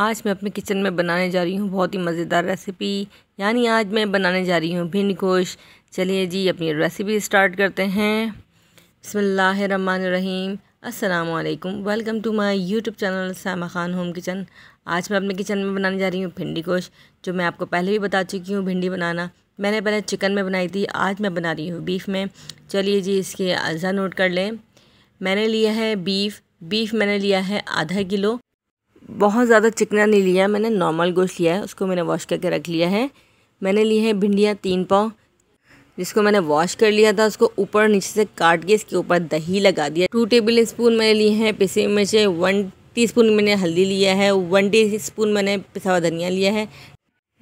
आज मैं अपने किचन में बनाने जा रही हूँ बहुत ही मज़ेदार रेसिपी यानी आज मैं बनाने जा रही हूँ भिंड गोश चलिए जी अपनी रेसिपी स्टार्ट करते हैं बसमीम असलकम welcome to my YouTube channel Sama Khan home kitchen आज मैं अपने किचन में बनाने जा रही हूँ भिंडी गोश जो मैं आपको पहले भी बता चुकी हूँ भिंडी बनाना मैंने पहले चिकन में बनाई थी आज मैं बना रही हूँ बीफ में चलिए जी इसके अज़ा नोट कर लें मैंने लिया है बीफ बीफ मैंने लिया है आधा किलो बहुत ज़्यादा चिकना नहीं लिया मैंने नॉर्मल गोश्त लिया है उसको मैंने वॉश करके रख लिया है मैंने लिए हैं भिंडियाँ तीन पाव जिसको मैंने वॉश कर लिया था उसको ऊपर नीचे से काट के इसके ऊपर दही लगा दिया टू टेबल स्पून मैंने लिए हैं पिसे मिर्चें वन स्पून मैंने हल्दी लिया है वन स्पून मैंने पिसा हुआ धनिया लिया है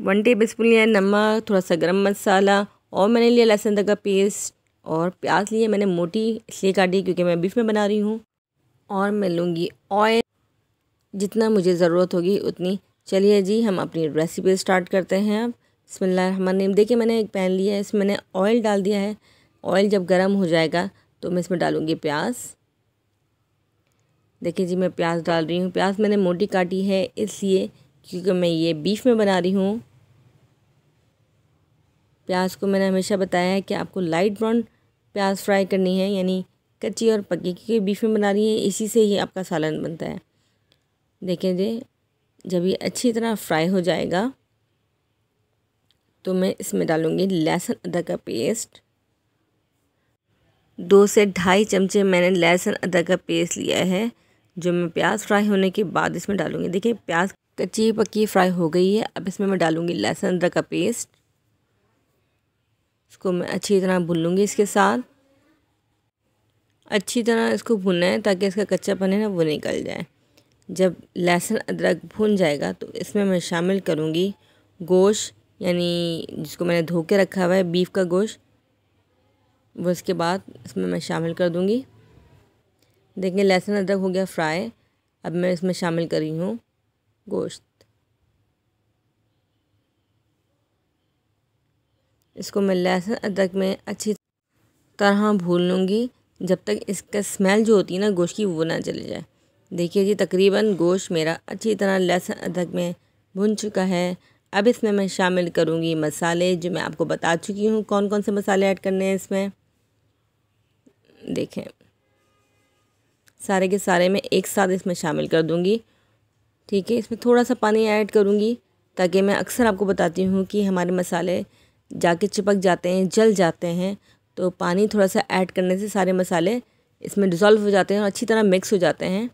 वन टेबल स्पून लिया है नमक थोड़ा सा गर्म मसाला और मैंने लिया लहसुन का पेस्ट और प्याज लिए मैंने मोटी इसलिए काटी क्योंकि मैं बीफ में बना रही हूँ और मैं लूँगी ऑयल जितना मुझे ज़रूरत होगी उतनी चलिए जी हम अपनी रेसिपी स्टार्ट करते हैं अब बसमिल्लाम देखिए मैंने एक पैन लिया है इसमें मैंने ऑयल डाल दिया है ऑयल जब गर्म हो जाएगा तो मैं इसमें डालूँगी प्याज देखिए जी मैं प्याज डाल रही हूँ प्याज मैंने मोटी काटी है इसलिए क्योंकि मैं ये बीफ में बना रही हूँ प्याज को मैंने हमेशा बताया है कि आपको लाइट ब्राउन प्याज फ्राई करनी है यानी कच्ची और पकी क्योंकि बीफ में बना रही है इसी से ही आपका सालन बनता है देखें जी जब ये अच्छी तरह फ्राई हो जाएगा तो मैं इसमें डालूँगी लहसुन अदरक का पेस्ट दो से ढाई चमचे मैंने लहसुन अदरक का पेस्ट लिया है जो मैं प्याज फ्राई होने के बाद इसमें डालूँगी देखिए प्याज कच्ची पक्की फ्राई हो गई है अब इसमें मैं डालूँगी लहसुन अदरक का पेस्ट इसको मैं अच्छी तरह भून लूँगी इसके साथ अच्छी तरह इसको भुनना है ताकि इसका कच्चापन है ना वो निकल जाए जब लहसुन अदरक भून जाएगा तो इसमें मैं शामिल करूँगी गोश्त यानी जिसको मैंने धो के रखा हुआ है बीफ का गोश्त वो इसके बाद इसमें मैं शामिल कर दूँगी देखिए लहसुन अदरक हो गया फ्राई अब मैं इसमें शामिल कर रही हूँ गोश्त इसको मैं लहसुन अदरक में अच्छी तरह भून लूँगी जब तक इसका स्मेल जो होती है ना गोश्त की वो ना चले जाए देखिए जी तकरीबन गोश्त मेरा अच्छी तरह लहसुन अदरक में भुन चुका है अब इसमें मैं शामिल करूँगी मसाले जो मैं आपको बता चुकी हूँ कौन कौन से मसाले ऐड करने हैं इसमें देखें सारे के सारे मैं एक साथ इसमें शामिल कर दूँगी ठीक है इसमें थोड़ा सा पानी ऐड करूँगी ताकि मैं अक्सर आपको बताती हूँ कि हमारे मसाले जाके चिपक जाते हैं जल जाते हैं तो पानी थोड़ा सा ऐड करने से सारे मसाले इसमें डिज़ोल्व हो जाते हैं और अच्छी तरह मिक्स हो जाते हैं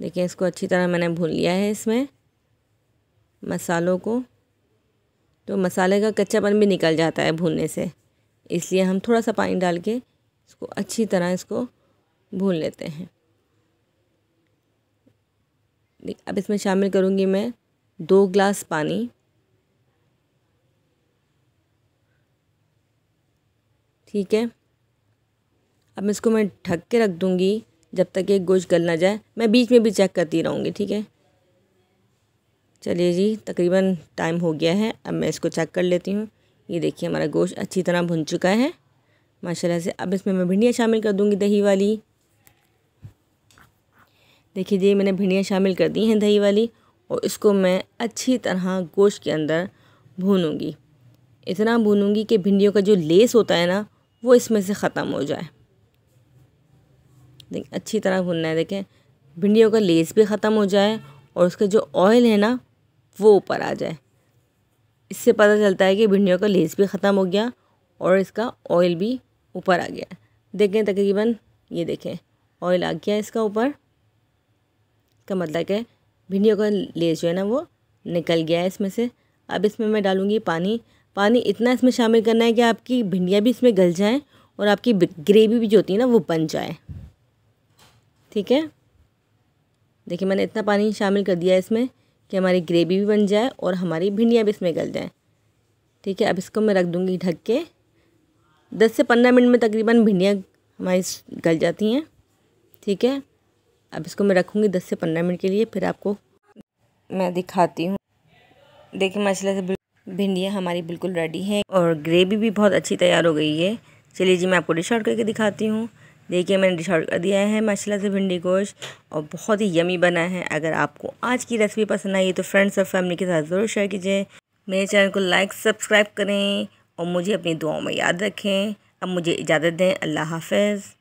देखिए इसको अच्छी तरह मैंने भून लिया है इसमें मसालों को तो मसाले का कच्चापन भी निकल जाता है भूनने से इसलिए हम थोड़ा सा पानी डाल के इसको अच्छी तरह इसको भून लेते हैं अब इसमें शामिल करूँगी मैं दो ग्लास पानी ठीक है अब इसको मैं ढक के रख दूँगी जब तक ये गोश्त गल ना जाए मैं बीच में भी चेक करती रहूँगी ठीक है चलिए जी तकरीबन टाइम हो गया है अब मैं इसको चेक कर लेती हूँ ये देखिए हमारा गोश्त अच्छी तरह भुन चुका है माशाल्लाह से अब इसमें मैं भिंडियाँ शामिल कर दूँगी दही वाली देखिए जी मैंने भिंडियाँ शामिल कर दी हैं दही वाली और इसको मैं अच्छी तरह गोश्त के अंदर भूनूँगी इतना भूनूंगी कि भिंडियों का जो लेस होता है ना वो इसमें से ख़त्म हो जाए अच्छी तरह भुनना है देखें भिंडियों का लेस भी ख़त्म हो जाए और उसका जो ऑयल है ना वो ऊपर आ जाए इससे पता चलता है कि भिंडियों का लेस भी ख़त्म हो गया और इसका ऑयल भी ऊपर आ गया देखें तकरीबन ये देखें ऑयल आ गया इसका ऊपर इसका मतलब है भिंडियों का लेस जो है ना वो निकल गया है इसमें से अब इसमें मैं डालूँगी पानी पानी इतना इसमें शामिल करना है कि आपकी भिंडियाँ भी इसमें गल जाएँ और आपकी ग्रेवी भी जो होती है ना वो बन जाए ठीक है देखिए मैंने इतना पानी शामिल कर दिया है इसमें कि हमारी ग्रेवी भी बन जाए और हमारी भिंडियाँ भी इसमें गल जाएँ ठीक है अब इसको मैं रख दूँगी ढक के दस से पंद्रह मिनट में तकरीबन भिंडियाँ हमारी गल जाती हैं ठीक है अब इसको मैं रखूँगी दस से पंद्रह मिनट के लिए फिर आपको मैं दिखाती हूँ देखिए मसाले से भिंडियाँ हमारी बिल्कुल रेडी हैं और ग्रेवी भी बहुत अच्छी तैयार हो गई है चलिए जी मैं आपको डिश आउट करके दिखाती हूँ देखिए मैंने डिश आउट कर दिया है माशाल्लाह से भिंडी गोश्त और बहुत ही यमी बना है अगर आपको आज की रेसिपी पसंद आई तो फ्रेंड्स और फैमिली के साथ ज़रूर शेयर कीजिए मेरे चैनल को लाइक सब्सक्राइब करें और मुझे अपनी दुआओं में याद रखें अब मुझे इजाज़त दें अल्लाह हाफिज़